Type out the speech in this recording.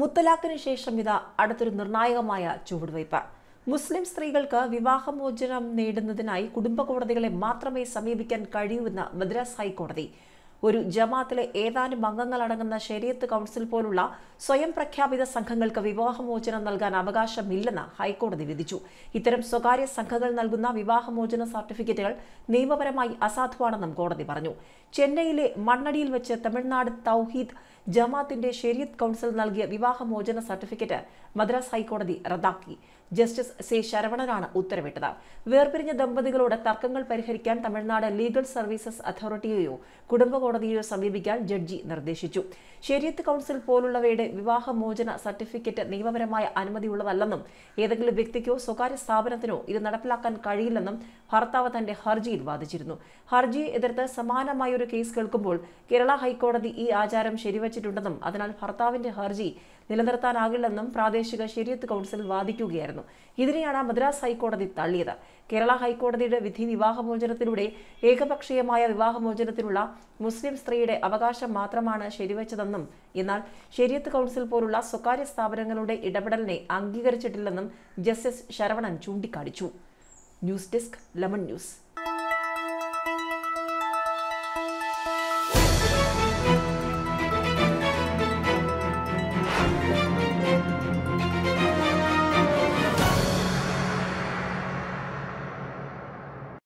മുത്തലാഖിന് ശേഷം ഇത് അടുത്തൊരു നിർണായകമായ ചുവടുവയ്പ് മുസ്ലിം സ്ത്രീകൾക്ക് വിവാഹമോചനം നേടുന്നതിനായി കുടുംബ കോടതികളെ മാത്രമേ സമീപിക്കാൻ കഴിയൂ എന്ന് മദ്രാസ് ഹൈക്കോടതി ഒരു ജമാത്തിലെ ഏതാനും അംഗങ്ങളടങ്ങുന്ന ശരീരത്ത് കൗൺസിൽ പോലുള്ള സ്വയം പ്രഖ്യാപിത സംഘങ്ങൾക്ക് വിവാഹമോചനം നൽകാൻ അവകാശമില്ലെന്ന് ഹൈക്കോടതി വിധിച്ചു ഇത്തരം സ്വകാര്യ സംഘങ്ങൾ നൽകുന്ന വിവാഹമോചന സർട്ടിഫിക്കറ്റുകൾ നിയമപരമായി അസാധുവാണെന്നും കോടതി പറഞ്ഞു ചെന്നൈയിലെ മണ്ണടിയിൽ വെച്ച് തമിഴ്നാട് തൗഹീദ് ജമാത്തിന്റെ ഷെരീത്ത് കൗൺസിൽ നൽകിയ വിവാഹമോചന സർട്ടിഫിക്കറ്റ് മദ്രാസ് ഹൈക്കോടതി റദ്ദാക്കി ജസ്റ്റിസ് സി ശരവണനാണ് ഉത്തരവിട്ടത് വേർപിരിഞ്ഞ ദമ്പതികളോട് തർക്കങ്ങൾ പരിഹരിക്കാൻ തമിഴ്നാട് ലീഗൽ സർവീസസ് അതോറിറ്റിയെയോ കുടുംബ കോടതിയെ സമീപിക്കാൻ ജഡ്ജി നിർദ്ദേശിച്ചു ശരിയത്ത് കൗൺസിൽ പോലുള്ളവയുടെ വിവാഹമോചന സർട്ടിഫിക്കറ്റ് നിയമപരമായ അനുമതിയുള്ളതല്ലെന്നും ഏതെങ്കിലും വ്യക്തിക്കോ സ്വകാര്യ സ്ഥാപനത്തിനോ ഇത് നടപ്പിലാക്കാൻ കഴിയില്ലെന്നും ഭർത്താവ് തന്റെ ഹർജിയിൽ വാദിച്ചിരുന്നു ഹർജിയെ എതിർത്ത് സമാനമായ ഒരു കേസ് കേൾക്കുമ്പോൾ കേരള ഹൈക്കോടതി ഈ ആചാരം ശരിവച്ചിട്ടുണ്ടെന്നും അതിനാൽ ഭർത്താവിന്റെ ഹർജി നിലനിർത്താനാകില്ലെന്നും പ്രാദേശിക ശരിയത്ത് കൗൺസിൽ വാദിക്കുകയായിരുന്നു ഇതിനെയാണ് മദ്രാസ് ഹൈക്കോടതി തള്ളിയത് കേരള ഹൈക്കോടതിയുടെ വിധി വിവാഹമോചനത്തിലൂടെ ഏകപക്ഷീയമായ വിവാഹമോചനത്തിനുള്ള മുസ്ലിം മുസ്ലിം സ്ത്രീയുടെ അവകാശം മാത്രമാണ് ശരിവച്ചതെന്നും എന്നാൽ ശരിയത്ത് കൗൺസിൽ പോലുള്ള സ്വകാര്യ സ്ഥാപനങ്ങളുടെ ഇടപെടലിനെ അംഗീകരിച്ചിട്ടില്ലെന്നും ജസ്റ്റിസ് ശരവണൻ ചൂണ്ടിക്കാണിച്ചു ന്യൂസ് ഡെസ്ക് ലെമൺ ന്യൂസ്